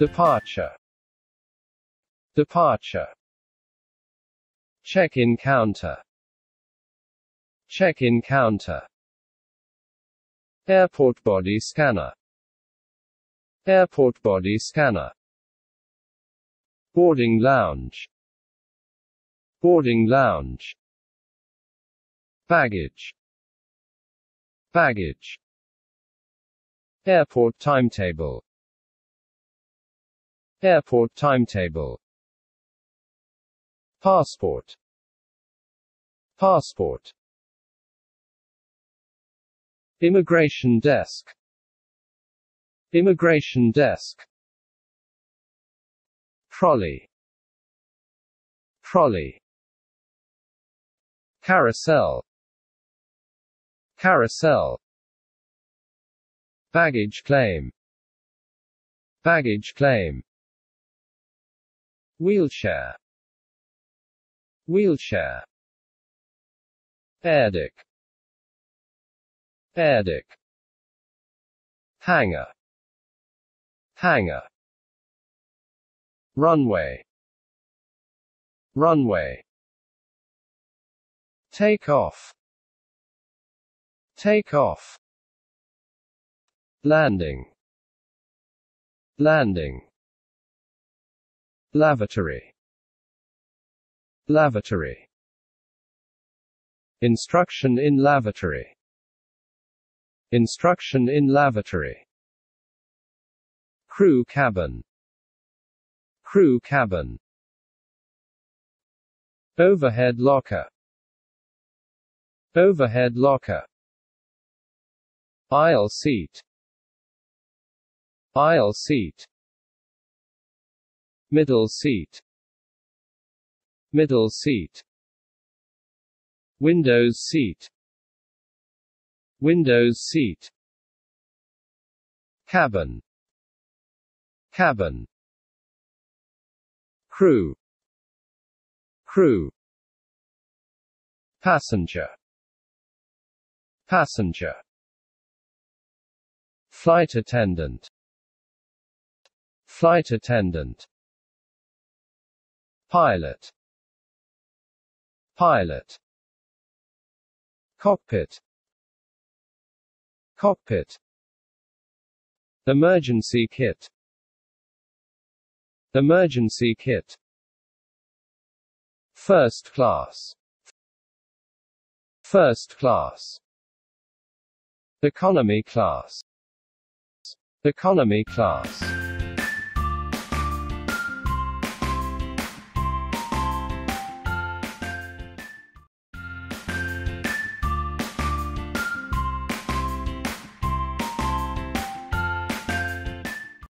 Departure Departure Check-in counter Check-in counter Airport body scanner Airport body scanner Boarding lounge Boarding lounge Baggage Baggage Airport timetable Airport timetable Passport Passport Immigration desk Immigration desk Trolley Trolley Carousel Carousel Baggage claim Baggage claim wheelchair wheelchair air deck air deck hangar hangar runway runway take off take off landing landing Lavatory Lavatory Instruction in lavatory Instruction in lavatory Crew cabin Crew cabin Overhead locker Overhead locker Aisle seat Aisle seat middle seat middle seat windows seat windows seat cabin cabin crew crew passenger passenger flight attendant flight attendant pilot pilot cockpit cockpit emergency kit emergency kit first class first class economy class economy class